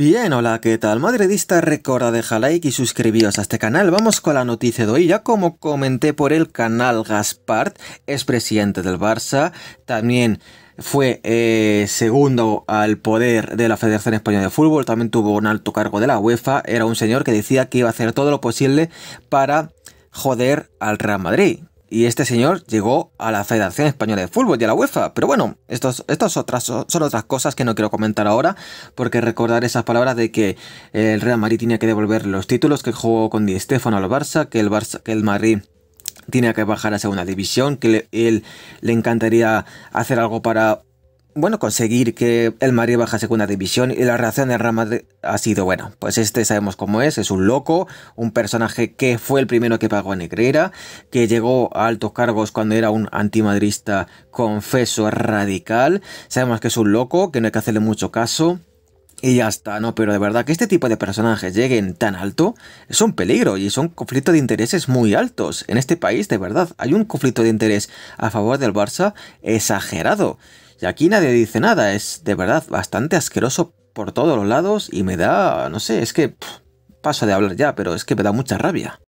Bien, hola, ¿qué tal? Madridista, Recuerda dejar like y suscribiros a este canal. Vamos con la noticia de hoy. Ya como comenté por el canal, Gaspar es presidente del Barça, también fue eh, segundo al poder de la Federación Española de Fútbol, también tuvo un alto cargo de la UEFA, era un señor que decía que iba a hacer todo lo posible para joder al Real Madrid, y este señor llegó a la Federación Española de Fútbol y a la UEFA. Pero bueno, estas otras, son otras cosas que no quiero comentar ahora, porque recordar esas palabras de que el Real Madrid tenía que devolver los títulos, que jugó con Di Stéfano al Barça, que el, Barça, que el Madrid tenía que bajar a segunda división, que él le encantaría hacer algo para bueno conseguir que el mario baja a segunda división y la reacción de Real ha sido bueno. Pues este sabemos cómo es, es un loco, un personaje que fue el primero que pagó a Negreira, que llegó a altos cargos cuando era un antimadrista confeso radical. Sabemos que es un loco, que no hay que hacerle mucho caso, y ya está, ¿no? Pero de verdad que este tipo de personajes lleguen tan alto es un peligro y son conflictos de intereses muy altos. En este país, de verdad, hay un conflicto de interés a favor del Barça exagerado. Y aquí nadie dice nada, es de verdad bastante asqueroso por todos los lados y me da, no sé, es que paso de hablar ya, pero es que me da mucha rabia.